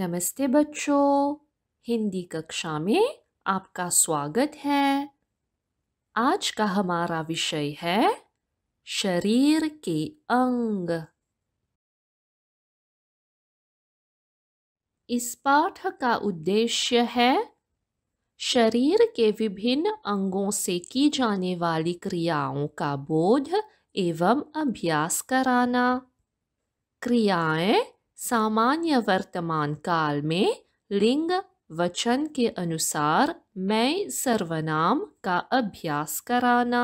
नमस्ते बच्चों हिंदी कक्षा में आपका स्वागत है आज का हमारा विषय है शरीर के अंग इस पाठ का उद्देश्य है शरीर के विभिन्न अंगों से की जाने वाली क्रियाओं का बोध एवं अभ्यास कराना क्रियाएं सामान्य वर्तमान काल में लिंग वचन के अनुसार मैं सर्वनाम का अभ्यास कराना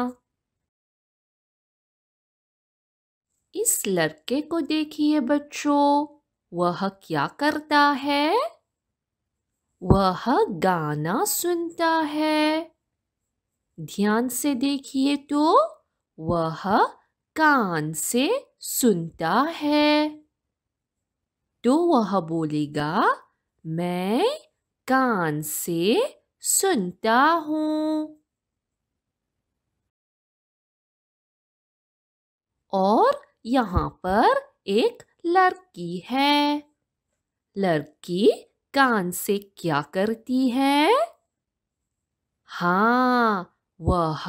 इस लड़के को देखिए बच्चों वह क्या करता है वह गाना सुनता है ध्यान से देखिए तो वह कान से सुनता है तो वह बोलेगा मैं कान से सुनता हूँ और यहाँ पर एक लड़की है लड़की कान से क्या करती है हाँ वह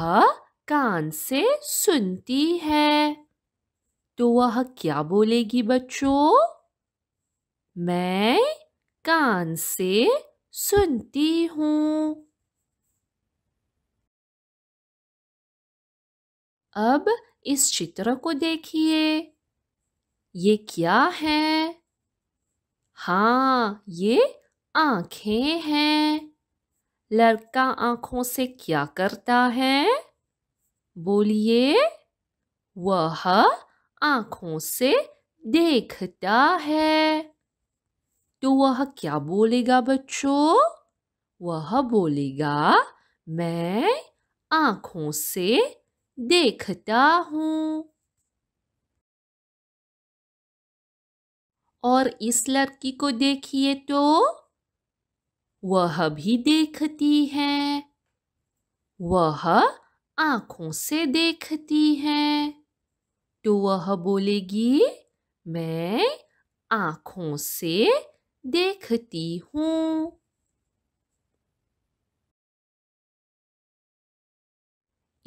कान से सुनती है तो वह क्या बोलेगी बच्चों मैं कान से सुनती हूँ अब इस चित्र को देखिए ये क्या है हाँ ये आंखें हैं लड़का आंखों से क्या करता है बोलिए वह आंखों से देखता है तो वह क्या बोलेगा बच्चों वह बोलेगा मैं आंखों से देखता हूं और इस लड़की को देखिए तो वह भी देखती है वह आंखों से देखती है तो वह बोलेगी मैं आंखों से देखती हूँ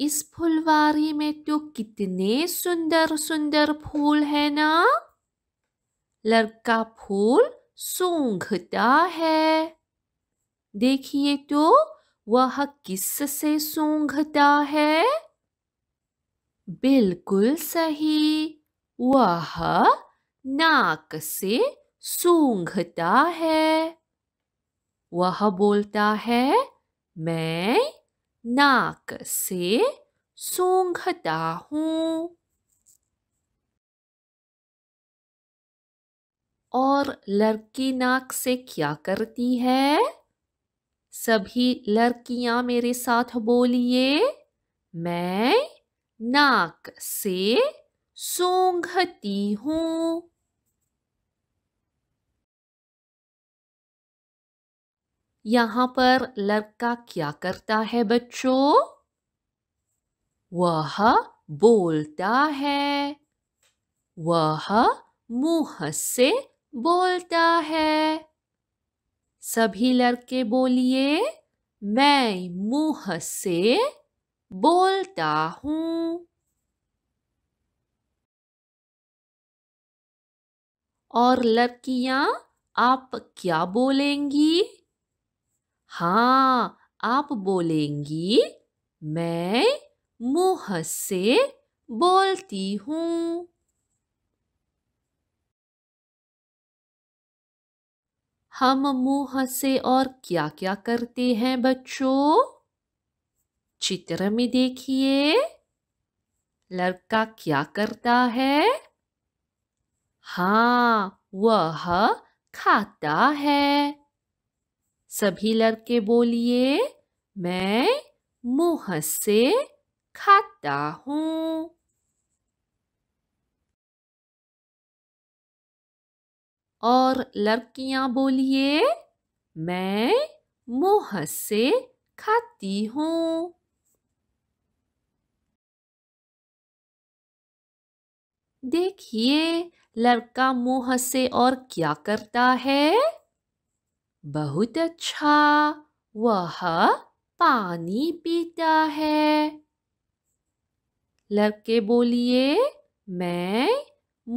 इस फुलवारी में तो कितने सुंदर सुंदर फूल है ना लड़का फूल सूंघता है देखिए तो वह किस से सूंघता है बिल्कुल सही वह नाक से सूंघता है वह बोलता है मैं नाक से सूंघता हूं और लड़की नाक से क्या करती है सभी लड़कियां मेरे साथ बोलिए मैं नाक से सूंघती हूं यहाँ पर लड़का क्या करता है बच्चों वह बोलता है वह मुंह से बोलता है सभी लड़के बोलिए मैं मुंह से बोलता हूं और लड़कियां आप क्या बोलेंगी हाँ आप बोलेंगी मैं मुंह से बोलती हूँ हम मुंह से और क्या क्या करते हैं बच्चों चित्र में देखिए लड़का क्या करता है हाँ वह खाता है सभी लड़के बोलिए मैं मुंह से खाता हूँ और लड़कियां बोलिए मैं मुंह से खाती हूँ देखिए लड़का मुंह से और क्या करता है बहुत अच्छा वह पानी पीता है लड़के बोलिए मैं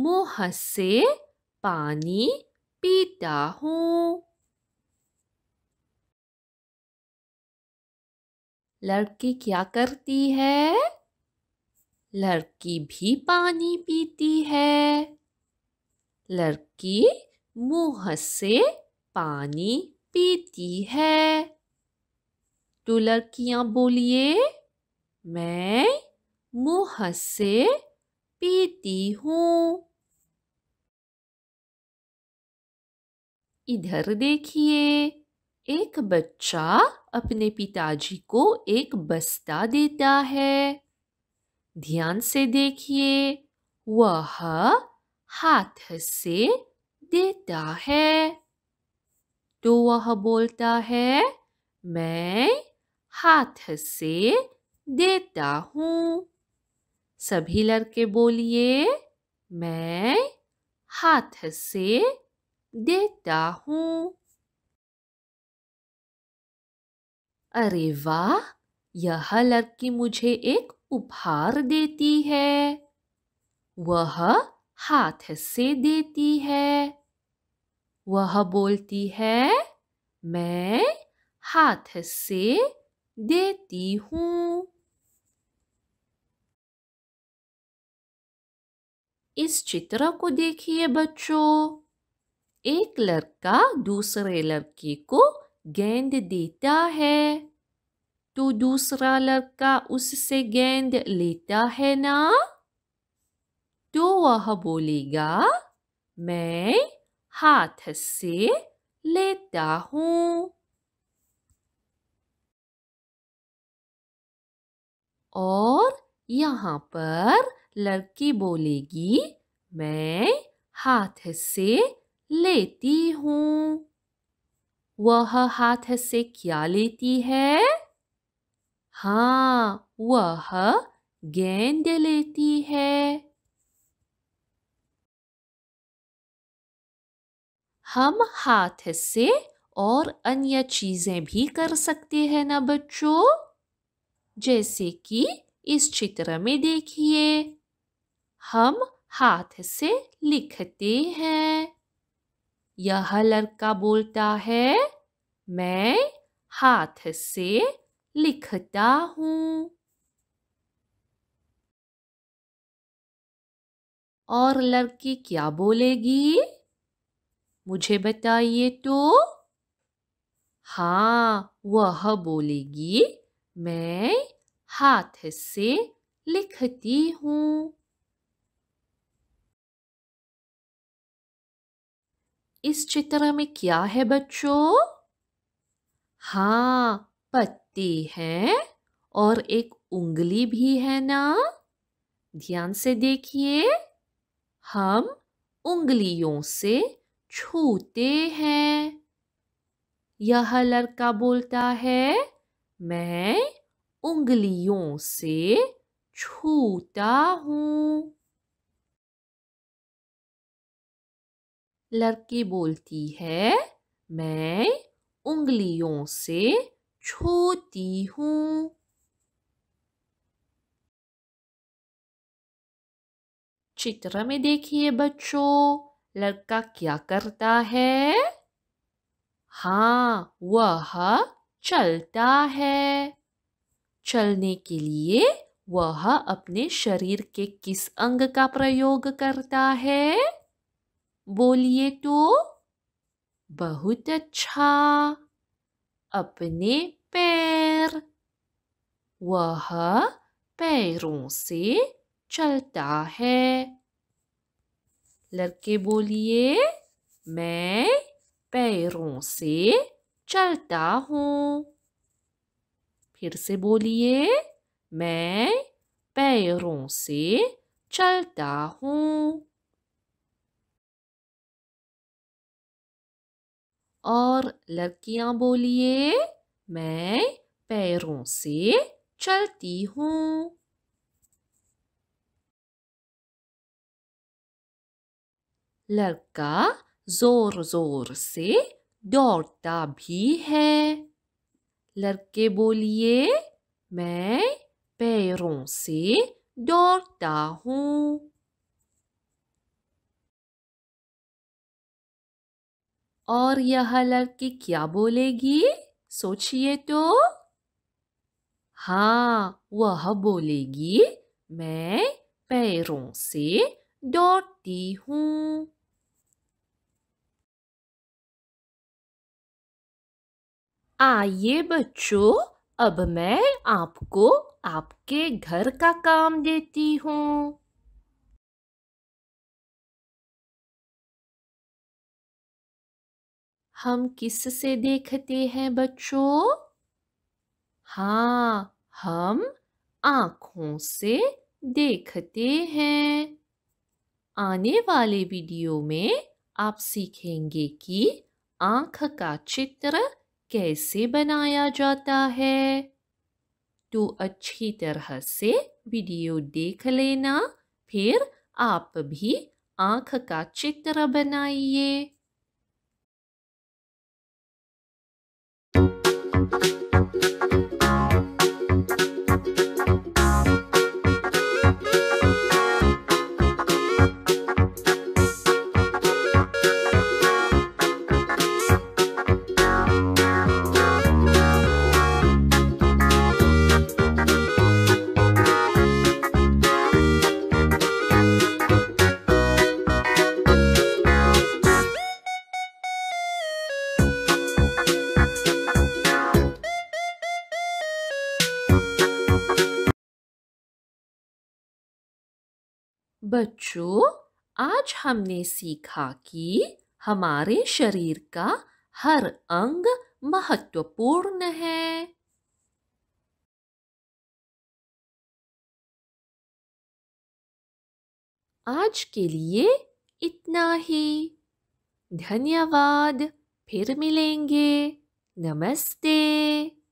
मुंह से पानी पीता हूँ लड़की क्या करती है लड़की भी पानी पीती है लड़की मुंह से पानी पीती है तो लड़कियां बोलिए मैं मुँह से पीती हूँ इधर देखिए एक बच्चा अपने पिताजी को एक बस्ता देता है ध्यान से देखिए वह हाथ से देता है तो वह बोलता है मैं हाथ से देता हूँ सभी लड़के बोलिए मैं हाथ से देता हूँ अरे वाह यह लड़की मुझे एक उपहार देती है वह हाथ से देती है वह बोलती है मैं हाथ से देती हूँ इस चित्र को देखिए बच्चों एक लड़का दूसरे लड़के को गेंद देता है तो दूसरा लड़का उससे गेंद लेता है ना तो वह बोलेगा मैं हाथ से लेता हूँ और यहाँ पर लड़की बोलेगी मैं हाथ से लेती हूँ वह हाथ से क्या लेती है हाँ वह गेंद लेती है हम हाथ से और अन्य चीज़ें भी कर सकते हैं ना बच्चों जैसे कि इस चित्र में देखिए हम हाथ से लिखते हैं यह लड़का बोलता है मैं हाथ से लिखता हूं और लड़की क्या बोलेगी मुझे बताइए तो हाँ वह बोलेगी मैं हाथ से लिखती हूँ इस चित्र में क्या है बच्चों हाँ पत्ते हैं और एक उंगली भी है ना ध्यान से देखिए हम उंगलियों से छूते हैं यह लड़का बोलता है मैं उंगलियों से छूता हूं लड़की बोलती है मैं उंगलियों से छूती हूं चित्र में देखिए बच्चों लड़का क्या करता है हाँ वह चलता है चलने के लिए वह अपने शरीर के किस अंग का प्रयोग करता है बोलिए तो बहुत अच्छा अपने पैर वह पैरों से चलता है लड़के बोलिए मैं पैरों से चलता हूँ फिर से बोलिए मैं पैरों से चलता हूँ और लड़कियां बोलिए मैं पैरों से चलती हूँ लड़का जोर जोर से दौड़ता भी है लड़के बोलिए मैं पैरों से दौड़ता हूँ और यह लड़की क्या बोलेगी सोचिए तो हाँ वह बोलेगी मैं पैरों से दौड़ती हूँ आइए बच्चों अब मैं आपको आपके घर का काम देती हूँ हम किस से देखते हैं बच्चों हाँ हम आँखों से देखते हैं आने वाले वीडियो में आप सीखेंगे कि आँख का चित्र कैसे बनाया जाता है तो अच्छी तरह से वीडियो देख लेना फिर आप भी आंख का चित्र बनाइए बच्चों आज हमने सीखा कि हमारे शरीर का हर अंग महत्वपूर्ण है आज के लिए इतना ही धन्यवाद फिर मिलेंगे नमस्ते